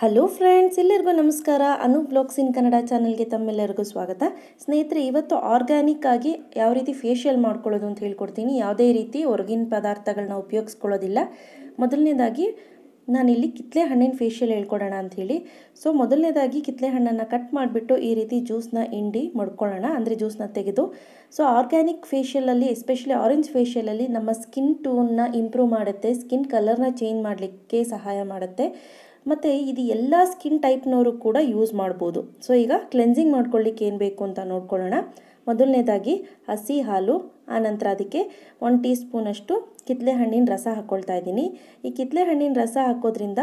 hello friends ಎಲ್ಲರಿಗೂ ನಮಸ್ಕಾರ ಅನು blogs ಇನ್ ಕನ್ನಡ ಚಾನಲ್ಗೆ ತಮ್ಮೆಲ್ಲರಿಗೂ ಸ್ವಾಗತ ಸ್ನೇಹಿತರೆ ಇವತ್ತು ಆರ್ಗ್ಯಾನಿಕ್ ಆಗಿ ಯಾವ ರೀತಿ ಫೇಶಿಯಲ್ ಮಾಡ್ಕೊಳ್ಳೋದು ಅಂತ ಹೇಳ್ಕೊಡ್ತೀನಿ ಯಾವುದೇ ರೀತಿ ಹೊರಗಿನ ಪದಾರ್ಥಗಳನ್ನ ಉಪಯೋಗಿಸ್ಕೊಳ್ಳೋದಿಲ್ಲ ಮೊದಲನೇದಾಗಿ ನಾನಿಲ್ಲಿ ಕಿತ್ಲೆ ಹಣ್ಣಿನ ಫೇಶಿಯಲ್ ಹೇಳ್ಕೊಡೋಣ ಅಂಥೇಳಿ ಸೊ ಮೊದಲನೇದಾಗಿ ಕಿತ್ಲೆ ಹಣ್ಣನ್ನು ಕಟ್ ಮಾಡಿಬಿಟ್ಟು ಈ ರೀತಿ ಜ್ಯೂಸ್ನ ಹಿಂಡಿ ಮಡ್ಕೊಳ್ಳೋಣ ಅಂದರೆ ಜ್ಯೂಸನ್ನ ತೆಗೆದು ಸೊ ಆರ್ಗ್ಯಾನಿಕ್ ಫೇಷಿಯಲಲ್ಲಿ ಎಸ್ಪೆಷಲಿ ಆರೆಂಜ್ ಫೇಶಿಯಲಲ್ಲಿ ನಮ್ಮ ಸ್ಕಿನ್ ಟೋನ್ನ ಇಂಪ್ರೂವ್ ಮಾಡುತ್ತೆ ಸ್ಕಿನ್ ಕಲರ್ನ ಚೇಂಜ್ ಮಾಡಲಿಕ್ಕೆ ಸಹಾಯ ಮಾಡುತ್ತೆ ಮತ್ತು ಇದು ಎಲ್ಲ ಸ್ಕಿನ್ ಟೈಪ್ನವರು ಕೂಡ ಯೂಸ್ ಮಾಡ್ಬೋದು ಸೊ ಈಗ ಕ್ಲೆನ್ಸಿಂಗ್ ಮಾಡ್ಕೊಳ್ಳಿಕ್ಕೆ ಏನು ಬೇಕು ಅಂತ ನೋಡ್ಕೊಳ್ಳೋಣ ಮೊದಲನೇದಾಗಿ ಹಸಿ ಹಾಲು ಆನಂತರ ಅದಕ್ಕೆ ಒನ್ ಟೀ ಸ್ಪೂನಷ್ಟು ಕಿತ್ತಲೆ ಹಣ್ಣಿನ ರಸ ಹಾಕ್ಕೊಳ್ತಾ ಇದ್ದೀನಿ ಈ ಕಿತ್ತಲೆ ಹಣ್ಣಿನ ರಸ ಹಾಕೋದ್ರಿಂದ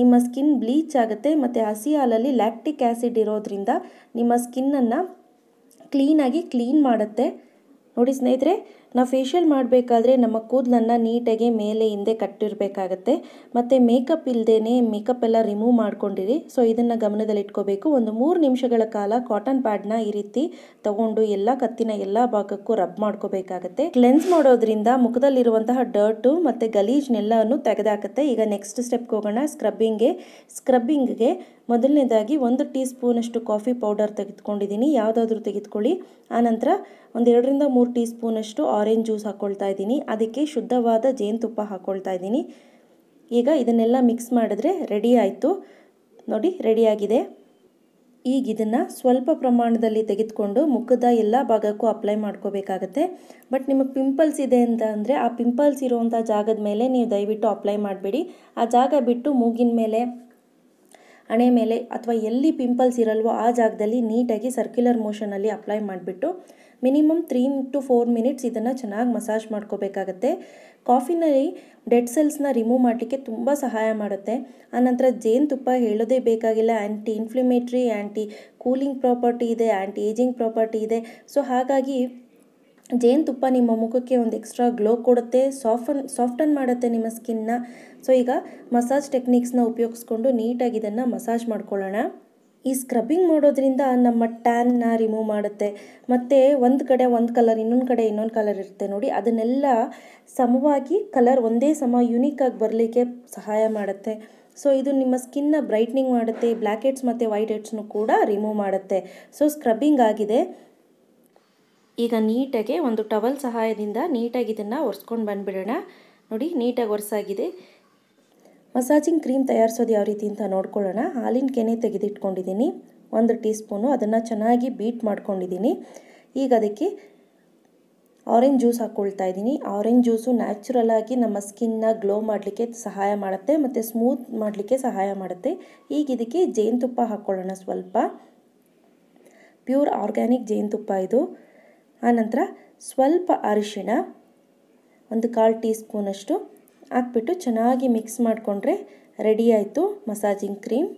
ನಿಮ್ಮ ಸ್ಕಿನ್ ಬ್ಲೀಚ್ ಆಗುತ್ತೆ ಮತ್ತು ಹಸಿ ಹಾಲಲ್ಲಿ ಲ್ಯಾಕ್ಟಿಕ್ ಆ್ಯಸಿಡ್ ಇರೋದ್ರಿಂದ ನಿಮ್ಮ ಸ್ಕಿನ್ನನ್ನು ಕ್ಲೀನಾಗಿ ಕ್ಲೀನ್ ಮಾಡುತ್ತೆ ನೋಡಿ ಸ್ನೇಹಿತರೆ ನಾವು ಫೇಶಿಯಲ್ ಮಾಡಬೇಕಾದ್ರೆ ನಮ್ಮ ಕೂದಲನ್ನು ನೀಟಾಗಿ ಮೇಲೆ ಹಿಂದೆ ಕಟ್ಟಿರಬೇಕಾಗತ್ತೆ ಮತ್ತು ಮೇಕಪ್ ಇಲ್ಲದೇ ಮೇಕಪ್ ಎಲ್ಲ ರಿಮೂವ್ ಮಾಡ್ಕೊಂಡಿರಿ ಸೊ ಇದನ್ನು ಗಮನದಲ್ಲಿಟ್ಕೋಬೇಕು ಒಂದು ಮೂರು ನಿಮಿಷಗಳ ಕಾಲ ಕಾಟನ್ ಪ್ಯಾಡ್ನ ಈ ರೀತಿ ತಗೊಂಡು ಎಲ್ಲ ಕತ್ತಿನ ಎಲ್ಲ ಭಾಗಕ್ಕೂ ರಬ್ ಮಾಡ್ಕೋಬೇಕಾಗತ್ತೆ ಕ್ಲೆನ್ಸ್ ಮಾಡೋದ್ರಿಂದ ಮುಖದಲ್ಲಿರುವಂತಹ ಡರ್ಟು ಮತ್ತು ಗಲೀಜ್ನೆಲ್ಲವನ್ನು ತೆಗೆದಾಕತ್ತೆ ಈಗ ನೆಕ್ಸ್ಟ್ ಸ್ಟೆಪ್ಗೆ ಹೋಗೋಣ ಸ್ಕ್ರಬ್ಬಿಂಗ್ಗೆ ಸ್ಕ್ರಬ್ಬಿಂಗ್ಗೆ ಮೊದಲನೇದಾಗಿ ಒಂದು ಟೀ ಸ್ಪೂನಷ್ಟು ಕಾಫಿ ಪೌಡರ್ ತೆಗೆದುಕೊಂಡಿದ್ದೀನಿ ಯಾವುದಾದ್ರೂ ತೆಗೆದುಕೊಳ್ಳಿ ಆನಂತರ ಒಂದೆರಡರಿಂದ ಮೂರು ಟೀ ಸ್ಪೂನಷ್ಟು ಆರೆಂಜ್ ಜ್ಯೂಸ್ ಹಾಕ್ಕೊಳ್ತಾ ಇದ್ದೀನಿ ಅದಕ್ಕೆ ಶುದ್ಧವಾದ ಜೇನುತುಪ್ಪ ಹಾಕ್ಕೊಳ್ತಾ ಇದ್ದೀನಿ ಈಗ ಇದನ್ನೆಲ್ಲ ಮಿಕ್ಸ್ ಮಾಡಿದ್ರೆ ರೆಡಿ ಆಯಿತು ನೋಡಿ ರೆಡಿಯಾಗಿದೆ ಈಗ ಇದನ್ನು ಸ್ವಲ್ಪ ಪ್ರಮಾಣದಲ್ಲಿ ತೆಗೆದುಕೊಂಡು ಮುಖದ ಎಲ್ಲ ಭಾಗಕ್ಕೂ ಅಪ್ಲೈ ಮಾಡ್ಕೋಬೇಕಾಗತ್ತೆ ಬಟ್ ನಿಮಗೆ ಪಿಂಪಲ್ಸ್ ಇದೆ ಅಂತ ಅಂದರೆ ಆ ಪಿಂಪಲ್ಸ್ ಇರುವಂಥ ಜಾಗದ ಮೇಲೆ ನೀವು ದಯವಿಟ್ಟು ಅಪ್ಲೈ ಮಾಡಬೇಡಿ ಆ ಜಾಗ ಬಿಟ್ಟು ಮೂಗಿನ ಮೇಲೆ ಹಣೆ ಮೇಲೆ ಅಥವಾ ಎಲ್ಲಿ ಪಿಂಪಲ್ಸ್ ಇರಲ್ವೋ ಆ ಜಾಗದಲ್ಲಿ ನೀಟಾಗಿ ಸರ್ಕ್ಯುಲರ್ ಮೋಷನಲ್ಲಿ ಅಪ್ಲೈ ಮಾಡಿಬಿಟ್ಟು minimum three to four minutes ಇದನ್ನು ಚೆನ್ನಾಗಿ ಮಸಾಜ್ ಮಾಡ್ಕೋಬೇಕಾಗತ್ತೆ ಕಾಫಿನಲ್ಲಿ ಡೆಡ್ ಸೆಲ್ಸ್ನ ರಿಮೂವ್ ಮಾಡಲಿಕ್ಕೆ ತುಂಬ ಸಹಾಯ ಮಾಡುತ್ತೆ ಆನಂತರ ಜೇನುತುಪ್ಪ ಹೇಳೋದೇ ಬೇಕಾಗಿಲ್ಲ anti inflammatory anti cooling property ಇದೆ ಆ್ಯಂಟಿ ಏಜಿಂಗ್ ಪ್ರಾಪರ್ಟಿ ಇದೆ ಸೊ ಹಾಗಾಗಿ ಜೇನುತುಪ್ಪ ನಿಮ್ಮ ಮುಖಕ್ಕೆ ಒಂದು ಎಕ್ಸ್ಟ್ರಾ ಗ್ಲೋ ಕೊಡುತ್ತೆ ಸಾಫನ್ ಸಾಫ್ಟನ್ ಮಾಡುತ್ತೆ ನಿಮ್ಮ ಸ್ಕಿನ್ನ ಸೊ ಈಗ ಮಸಾಜ್ ಟೆಕ್ನಿಕ್ಸ್ನ ಉಪಯೋಗಿಸ್ಕೊಂಡು ನೀಟಾಗಿ ಇದನ್ನು ಮಸಾಜ್ ಮಾಡ್ಕೊಳ್ಳೋಣ ಈ ಸ್ಕ್ರಬ್ಬಿಂಗ್ ಮಾಡೋದ್ರಿಂದ ನಮ್ಮ ಟ್ಯಾನ್ನ ರಿಮೂವ್ ಮಾಡುತ್ತೆ ಮತ್ತು ಒಂದು ಕಡೆ ಒಂದು ಕಲರ್ ಇನ್ನೊಂದು ಕಡೆ ಇನ್ನೊಂದು ಕಲರ್ ಇರುತ್ತೆ ನೋಡಿ ಅದನ್ನೆಲ್ಲ ಸಮವಾಗಿ ಕಲರ್ ಒಂದೇ ಸಮ ಆಗಿ ಬರಲಿಕ್ಕೆ ಸಹಾಯ ಮಾಡುತ್ತೆ ಸೊ ಇದು ನಿಮ್ಮ ಸ್ಕಿನ್ನ ಬ್ರೈಟ್ನಿಂಗ್ ಮಾಡುತ್ತೆ ಬ್ಲ್ಯಾಕ್ ಹೆಡ್ಸ್ ಮತ್ತು ವೈಟ್ ಹೆಡ್ಸ್ನು ಕೂಡ ರಿಮೂವ್ ಮಾಡುತ್ತೆ ಸೊ ಸ್ಕ್ರಬ್ಬಿಂಗ್ ಆಗಿದೆ ಈಗ ನೀಟಾಗಿ ಒಂದು ಟವಲ್ ಸಹಾಯದಿಂದ ನೀಟಾಗಿ ಇದನ್ನು ಒರೆಸ್ಕೊಂಡು ಬಂದುಬಿಡೋಣ ನೋಡಿ ನೀಟಾಗಿ ಒರೆಸಾಗಿದೆ ಮಸಾಜಿಂಗ್ ಕ್ರೀಮ್ ತಯಾರಿಸೋದು ಯಾವ ರೀತಿ ಅಂತ ನೋಡ್ಕೊಳ್ಳೋಣ ಹಾಲಿನ ಕೆನೆ ತೆಗೆದಿಟ್ಕೊಂಡಿದ್ದೀನಿ ಒಂದು ಟೀ ಸ್ಪೂನು ಅದನ್ನು ಚೆನ್ನಾಗಿ ಬೀಟ್ ಮಾಡ್ಕೊಂಡಿದ್ದೀನಿ ಈಗ ಅದಕ್ಕೆ ಆರೆಂಜ್ ಜ್ಯೂಸ್ ಹಾಕ್ಕೊಳ್ತಾ ಇದ್ದೀನಿ ಆರೆಂಜ್ ಜ್ಯೂಸು ಆಗಿ ನಮ್ಮ ಸ್ಕಿನ್ನ ಗ್ಲೋ ಮಾಡಲಿಕ್ಕೆ ಸಹಾಯ ಮಾಡುತ್ತೆ ಮತ್ತು ಸ್ಮೂತ್ ಮಾಡಲಿಕ್ಕೆ ಸಹಾಯ ಮಾಡುತ್ತೆ ಈಗ ಇದಕ್ಕೆ ಜೇನುತುಪ್ಪ ಹಾಕ್ಕೊಳ್ಳೋಣ ಸ್ವಲ್ಪ ಪ್ಯೂರ್ ಆರ್ಗ್ಯಾನಿಕ್ ಜೇನುತುಪ್ಪ ಇದು ಆನಂತರ ಸ್ವಲ್ಪ ಅರಿಶಿಣ ಒಂದು ಕಾಲು ಟೀ ಸ್ಪೂನಷ್ಟು ಹಾಕ್ಬಿಟ್ಟು ಚೆನ್ನಾಗಿ ಮಿಕ್ಸ್ ಮಾಡಿಕೊಂಡ್ರೆ ರೆಡಿ ಆಯಿತು ಮಸಾಜಿಂಗ್ ಕ್ರೀಮ್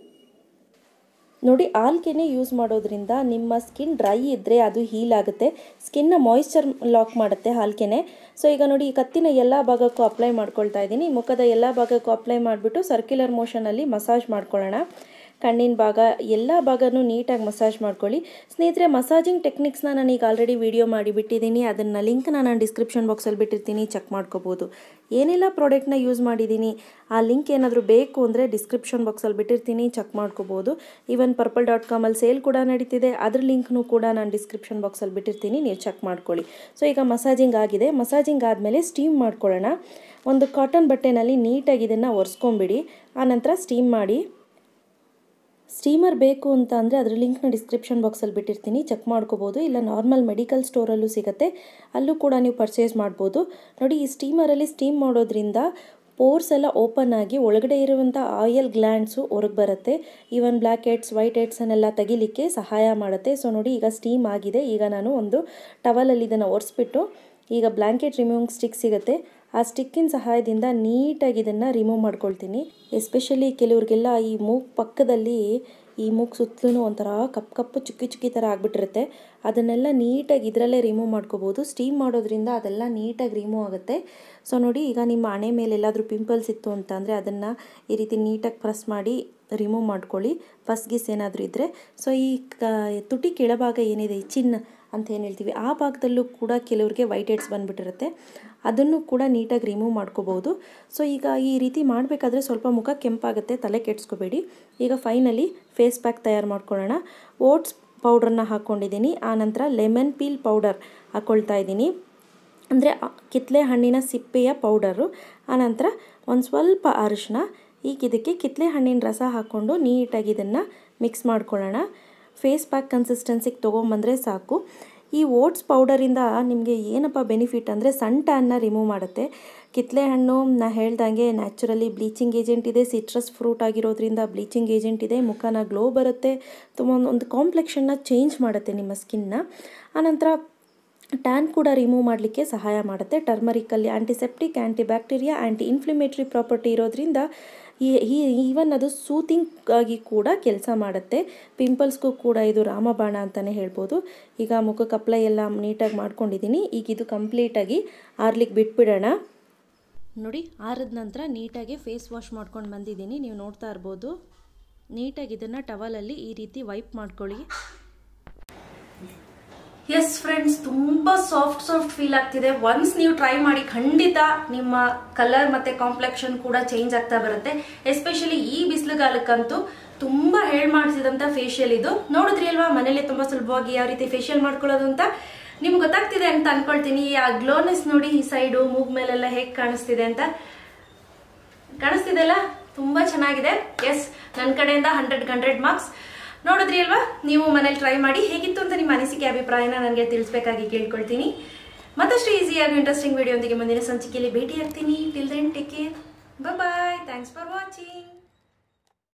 ನೋಡಿ ಆಲ್ಗೆನೆ ಯೂಸ್ ಮಾಡೋದ್ರಿಂದ ನಿಮ್ಮ ಸ್ಕಿನ್ ಡ್ರೈ ಇದ್ದರೆ ಅದು ಹೀಲ್ ಆಗುತ್ತೆ ಸ್ಕಿನ್ನ ಮಾಯಿಶ್ಚರ್ ಲಾಕ್ ಮಾಡುತ್ತೆ ಹಾಲ್ಕೆನೆ ಸೊ ಈಗ ನೋಡಿ ಈ ಕತ್ತಿನ ಎಲ್ಲ ಭಾಗಕ್ಕೂ ಅಪ್ಲೈ ಮಾಡ್ಕೊಳ್ತಾ ಇದ್ದೀನಿ ಮುಖದ ಎಲ್ಲ ಭಾಗಕ್ಕೂ ಅಪ್ಲೈ ಮಾಡಿಬಿಟ್ಟು ಸರ್ಕ್ಯುಲರ್ ಮೋಷನಲ್ಲಿ ಮಸಾಜ್ ಮಾಡ್ಕೊಳ್ಳೋಣ ಕಣ್ಣಿನ ಭಾಗ ಎಲ್ಲ ಭಾಗನೂ ನೀಟಾಗಿ ಮಸಾಜ್ ಮಾಡ್ಕೊಳ್ಳಿ ಸ್ನೇಹಿತರೆ ಮಸಾಜಿಂಗ್ ಟೆಕ್ನಿಕ್ಸ್ನ ನಾನು ಈಗ ಆಲ್ರೆಡಿ ವಿಡಿಯೋ ಮಾಡಿಬಿಟ್ಟಿದ್ದೀನಿ ಅದನ್ನು ಲಿಂಕ್ನ ನಾನು ಡಿಸ್ಕ್ರಿಪ್ಷನ್ ಬಾಕ್ಸಲ್ಲಿ ಬಿಟ್ಟಿರ್ತೀನಿ ಚೆಕ್ ಮಾಡ್ಕೋಬೋದು ಏನೆಲ್ಲ ಪ್ರಾಡಕ್ಟ್ನ ಯೂಸ್ ಮಾಡಿದ್ದೀನಿ ಆ ಲಿಂಕ್ ಏನಾದರೂ ಬೇಕು ಅಂದರೆ ಡಿಸ್ಕ್ರಿಪ್ಷನ್ ಬಾಕ್ಸಲ್ಲಿ ಬಿಟ್ಟಿರ್ತೀನಿ ಚೆಕ್ ಮಾಡ್ಕೋಬೋದು ಈವನ್ ಪರ್ಪಲ್ ಡಾಟ್ ಕಾಮಲ್ಲಿ ಸೇಲ್ ಕೂಡ ನಡೀತಿದೆ ಅದ್ರ ಲಿಂಕ್ನು ಕೂಡ ನಾನು ಡಿಸ್ಕ್ರಿಪ್ಷನ್ ಬಾಕ್ಸಲ್ಲಿ ಬಿಟ್ಟಿರ್ತೀನಿ ನೀವು ಚೆಕ್ ಮಾಡ್ಕೊಳ್ಳಿ ಸೊ ಈಗ ಮಸಾಜಿಂಗ್ ಆಗಿದೆ ಮಸಾಜಿಂಗ್ ಆದಮೇಲೆ ಸ್ಟೀಮ್ ಮಾಡ್ಕೊಳ್ಳೋಣ ಒಂದು ಕಾಟನ್ ಬಟ್ಟೆನಲ್ಲಿ ನೀಟಾಗಿ ಇದನ್ನು ಒರೆಸ್ಕೊಂಬಿಡಿ ಆನಂತರ ಸ್ಟೀಮ್ ಮಾಡಿ ಸ್ಟೀಮರ್ ಬೇಕು ಅಂತ ಅಂದರೆ ಅದರ ಲಿಂಕ್ನ ಡಿಸ್ಕ್ರಿಪ್ಷನ್ ಬಾಕ್ಸಲ್ಲಿ ಬಿಟ್ಟಿರ್ತೀನಿ ಚೆಕ್ ಮಾಡ್ಕೋಬೋದು ಇಲ್ಲ ನಾರ್ಮಲ್ ಮೆಡಿಕಲ್ ಸ್ಟೋರಲ್ಲೂ ಸಿಗುತ್ತೆ ಅಲ್ಲೂ ಕೂಡ ನೀವು ಪರ್ಚೇಸ್ ಮಾಡ್ಬೋದು ನೋಡಿ ಈ ಸ್ಟೀಮರಲ್ಲಿ ಸ್ಟೀಮ್ ಮಾಡೋದ್ರಿಂದ ಪೋರ್ಸ್ ಎಲ್ಲ ಓಪನ್ ಆಗಿ ಒಳಗಡೆ ಇರುವಂಥ ಆಯಿಲ್ ಗ್ಲ್ಯಾಂಡ್ಸು ಹೊರಗೆ ಬರುತ್ತೆ ಈವನ್ ಬ್ಲ್ಯಾಕ್ ಹೆಡ್ಸ್ ವೈಟ್ ಹೆಡ್ಸನ್ನೆಲ್ಲ ತೆಗಿಲಿಕ್ಕೆ ಸಹಾಯ ಮಾಡುತ್ತೆ ಸೊ ನೋಡಿ ಈಗ ಸ್ಟೀಮ್ ಆಗಿದೆ ಈಗ ನಾನು ಒಂದು ಟವಲಲ್ಲಿ ಇದನ್ನು ಒರೆಸ್ಬಿಟ್ಟು ಈಗ ಬ್ಲ್ಯಾಂಕೆಟ್ ರಿಮೂವಿಂಗ್ ಸ್ಟಿಕ್ ಸಿಗುತ್ತೆ ಆ ಸ್ಟಿಕ್ಕಿನ ಸಹಾಯದಿಂದ ನೀಟಾಗಿ ಇದನ್ನು ರಿಮೂವ್ ಮಾಡ್ಕೊಳ್ತೀನಿ ಎಸ್ಪೆಷಲಿ ಕೆಲವ್ರಿಗೆಲ್ಲ ಈ ಮೂಗ್ ಪಕ್ಕದಲ್ಲಿ ಈ ಮೂಗ್ ಸುತ್ತಲೂ ಒಂಥರ ಕಪ್ ಕಪ್ಪು ಚುಕ್ಕಿ ಚುಕ್ಕಿ ಥರ ಆಗಿಬಿಟ್ಟಿರುತ್ತೆ ಅದನ್ನೆಲ್ಲ ನೀಟಾಗಿ ಇದರಲ್ಲೇ ರಿಮೂವ್ ಮಾಡ್ಕೋಬೋದು ಸ್ಟೀಮ್ ಮಾಡೋದ್ರಿಂದ ಅದೆಲ್ಲ ನೀಟಾಗಿ ರಿಮೂವ್ ಆಗುತ್ತೆ ಸೊ ನೋಡಿ ಈಗ ನಿಮ್ಮ ಹಣೆ ಮೇಲೆ ಎಲ್ಲಾದರೂ ಪಿಂಪಲ್ಸ್ ಇತ್ತು ಅಂತ ಅಂದರೆ ಅದನ್ನು ಈ ರೀತಿ ನೀಟಾಗಿ ಪ್ರೆಸ್ ಮಾಡಿ ರಿಮೂವ್ ಮಾಡ್ಕೊಳ್ಳಿ ಫಸ್ಟ್ ಗೀಸ್ ಏನಾದರೂ ಇದ್ದರೆ ಸೊ ಈ ತುಟಿ ಕೆಳಭಾಗ ಏನಿದೆ ಈ ಚಿನ್ನ ಅಂತ ಏನು ಹೇಳ್ತೀವಿ ಆ ಭಾಗದಲ್ಲೂ ಕೂಡ ಕೆಲವರಿಗೆ ವೈಟ್ ಹೆಡ್ಸ್ ಬಂದುಬಿಟ್ಟಿರುತ್ತೆ ಅದನ್ನು ಕೂಡ ನೀಟಾಗಿ ರಿಮೂವ್ ಮಾಡ್ಕೋಬೋದು ಸೊ ಈಗ ಈ ರೀತಿ ಮಾಡಬೇಕಾದ್ರೆ ಸ್ವಲ್ಪ ಮುಖ ಕೆಂಪಾಗುತ್ತೆ ತಲೆ ಕೆಡ್ಸ್ಕೋಬೇಡಿ ಈಗ ಫೈನಲಿ ಫೇಸ್ ಪ್ಯಾಕ್ ತಯಾರು ಮಾಡ್ಕೊಳ್ಳೋಣ ಓಟ್ಸ್ ಪೌಡ್ರನ್ನ ಹಾಕ್ಕೊಂಡಿದ್ದೀನಿ ಆನಂತರ ಲೆಮನ್ ಪೀಲ್ ಪೌಡರ್ ಹಾಕ್ಕೊಳ್ತಾ ಇದ್ದೀನಿ ಅಂದರೆ ಕಿತ್ತಲೆ ಹಣ್ಣಿನ ಸಿಪ್ಪೆಯ ಪೌಡರು ಆನಂತರ ಒಂದು ಸ್ವಲ್ಪ ಅರಿಶಿನ ಈಗ ಇದಕ್ಕೆ ಕಿತ್ತಲೆ ಹಣ್ಣಿನ ರಸ ಹಾಕ್ಕೊಂಡು ನೀಟಾಗಿ ಇದನ್ನು ಮಿಕ್ಸ್ ಮಾಡ್ಕೊಳ್ಳೋಣ ಫೇಸ್ ಪ್ಯಾಕ್ ಕನ್ಸಿಸ್ಟೆನ್ಸಿಗೆ ತೊಗೊಂಬಂದರೆ ಸಾಕು ಈ ಓಟ್ಸ್ ಪೌಡರಿಂದ ನಿಮಗೆ ಏನಪ್ಪ ಬೆನಿಫಿಟ್ ಅಂದರೆ ಸನ್ ಟ್ಯಾನ್ನ ರಿಮೂವ್ ಮಾಡುತ್ತೆ ಕಿತ್ತಲೆ ಹಣ್ಣು ನಾ ಹೇಳ್ದಂಗೆ ನ್ಯಾಚುರಲಿ ಬ್ಲೀಚಿಂಗ್ ಏಜೆಂಟ್ ಇದೆ ಸಿಟ್ರಸ್ ಫ್ರೂಟ್ ಆಗಿರೋದ್ರಿಂದ ಬ್ಲೀಚಿಂಗ್ ಏಜೆಂಟ್ ಇದೆ ಮುಖನ ಗ್ಲೋ ಬರುತ್ತೆ ತುಂಬ ಒಂದು ಕಾಂಪ್ಲೆಕ್ಷನ್ನ ಚೇಂಜ್ ಮಾಡುತ್ತೆ ನಿಮ್ಮ ಸ್ಕಿನ್ನ ಆನಂತರ ಟ್ಯಾನ್ ಕೂಡ ರಿಮೂವ್ ಮಾಡಲಿಕ್ಕೆ ಸಹಾಯ ಮಾಡುತ್ತೆ ಟರ್ಮರಿಕಲ್ಲಿ antiseptic anti bacteria anti inflammatory property ಇರೋದ್ರಿಂದ ಈ ಈವನ್ ಅದು ಸೂತಿಂಗ್ ಆಗಿ ಕೂಡ ಕೆಲಸ ಮಾಡುತ್ತೆ ಪಿಂಪಲ್ಸ್ಗೂ ಕೂಡ ಇದು ರಾಮಬಾಣ ಅಂತಲೇ ಹೇಳ್ಬೋದು ಈಗ ಮುಖಕ್ಕೆ ಅಪ್ಲೈ ಎಲ್ಲ ನೀಟಾಗಿ ಮಾಡ್ಕೊಂಡಿದ್ದೀನಿ ಈಗ ಇದು ಕಂಪ್ಲೀಟಾಗಿ ಆರ್ಲಿಕ್ಕೆ ಬಿಟ್ಬಿಡೋಣ ನೋಡಿ ಆರಿದ ನಂತರ ನೀಟಾಗಿ ಫೇಸ್ ವಾಶ್ ಮಾಡ್ಕೊಂಡು ಬಂದಿದ್ದೀನಿ ನೀವು ನೋಡ್ತಾ ಇರ್ಬೋದು ನೀಟಾಗಿ ಇದನ್ನು ಟವಲಲ್ಲಿ ಈ ರೀತಿ ವೈಪ್ ಮಾಡ್ಕೊಳ್ಳಿ ಎಸ್ ಫ್ರೆಂಡ್ಸ್ ತುಂಬಾ ಸಾಫ್ಟ್ ಸಾಫ್ಟ್ ಫೀಲ್ ಆಗ್ತಿದೆ ಒನ್ಸ್ ನೀವು ಟ್ರೈ ಮಾಡಿ ಖಂಡಿತ ನಿಮ್ಮ ಕಲರ್ ಮತ್ತೆ ಕಾಂಪ್ಲೆಕ್ಷನ್ ಕೂಡ ಚೇಂಜ್ ಆಗ್ತಾ ಬರುತ್ತೆ ಎಸ್ಪೆಷಲಿ ಈ ಬಿಸಿಲುಗಾಲಕ್ಕಂತೂ ತುಂಬಾ ಹೇಳ್ ಮಾಡಿಸಿದಂತ ಫೇಶಿಯಲ್ ಇದು ನೋಡಿದ್ರಿ ಅಲ್ವಾ ಮನೇಲಿ ತುಂಬಾ ಸುಲಭವಾಗಿ ಯಾವ ರೀತಿ ಫೇಶಿಯಲ್ ಮಾಡ್ಕೊಳ್ಳೋದು ಅಂತ ನಿಮ್ಗೆ ಗೊತ್ತಾಗ್ತಿದೆ ಅಂತ ಅನ್ಕೊಳ್ತೀನಿ ಆ ಗ್ಲೋನೆಸ್ ನೋಡಿ ಈ ಸೈಡು ಮೂಗ್ ಮೇಲೆಲ್ಲ ಹೇಗ್ ಕಾಣಿಸ್ತಿದೆ ಅಂತ ಕಾಣಿಸ್ತಿದೆ ಅಲ್ಲ ತುಂಬಾ ಚೆನ್ನಾಗಿದೆ ಎಸ್ ನನ್ನ ಕಡೆಯಿಂದ ಹಂಡ್ರೆಡ್ ಹಂಡ್ರೆಡ್ ಮಾರ್ಕ್ಸ್ ನೋಡಿದ್ರಿ ಅಲ್ವಾ ನೀವು ಮನೇಲಿ ಟ್ರೈ ಮಾಡಿ ಹೇಗಿತ್ತು ಅಂತ ನಿಮ್ಮ ಅನಿಸಿಕೆ ಅಭಿಪ್ರಾಯನ ನನಗೆ ತಿಳಿಸ್ಬೇಕಾಗಿ ಕೇಳ್ಕೊಳ್ತೀನಿ ಮತ್ತಷ್ಟು ಈಸಿಯಾಗಿ ಇಂಟ್ರೆಸ್ಟಿಂಗ್ ವಿಡಿಯೋ ಮುಂದಿನ ಸಂಚಿಕೆಯಲ್ಲಿ ಭೇಟಿ ಆಗ್ತೀನಿ till then take care bye thanks for watching